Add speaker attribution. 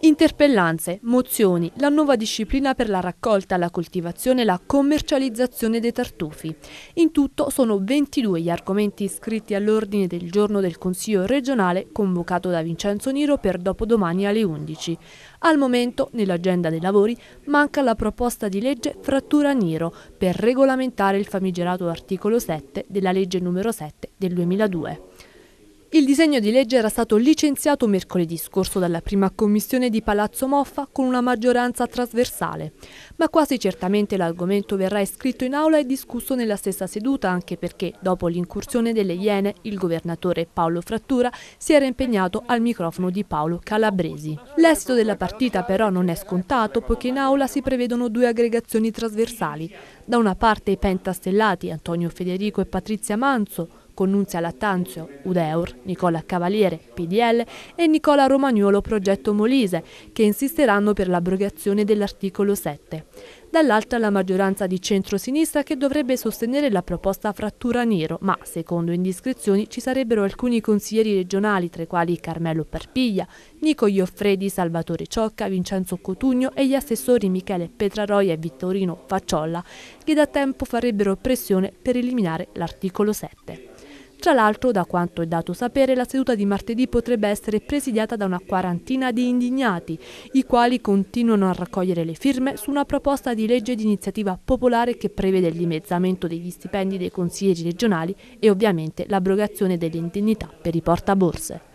Speaker 1: Interpellanze, mozioni, la nuova disciplina per la raccolta, la coltivazione e la commercializzazione dei tartufi. In tutto sono 22 gli argomenti iscritti all'ordine del giorno del Consiglio regionale convocato da Vincenzo Niro per dopodomani alle 11. Al momento, nell'agenda dei lavori, manca la proposta di legge Frattura Niro per regolamentare il famigerato articolo 7 della legge numero 7 del 2002. Il disegno di legge era stato licenziato mercoledì scorso dalla prima commissione di Palazzo Moffa con una maggioranza trasversale, ma quasi certamente l'argomento verrà iscritto in aula e discusso nella stessa seduta anche perché dopo l'incursione delle Iene il governatore Paolo Frattura si era impegnato al microfono di Paolo Calabresi. L'esito della partita però non è scontato poiché in aula si prevedono due aggregazioni trasversali, da una parte i pentastellati Antonio Federico e Patrizia Manzo, con Nunzia Lattanzio, Udeur, Nicola Cavaliere, PDL e Nicola Romagnolo, Progetto Molise, che insisteranno per l'abrogazione dell'articolo 7. Dall'altra la maggioranza di centro-sinistra che dovrebbe sostenere la proposta frattura nero, ma secondo indiscrezioni ci sarebbero alcuni consiglieri regionali, tra i quali Carmelo Parpiglia, Nico Ioffredi, Salvatore Ciocca, Vincenzo Cotugno e gli assessori Michele Petraroia e Vittorino Facciolla, che da tempo farebbero pressione per eliminare l'articolo 7. Tra l'altro, da quanto è dato sapere, la seduta di martedì potrebbe essere presidiata da una quarantina di indignati, i quali continuano a raccogliere le firme su una proposta di legge di iniziativa popolare che prevede il dimezzamento degli stipendi dei consiglieri regionali e ovviamente l'abrogazione delle indennità per i portaborse.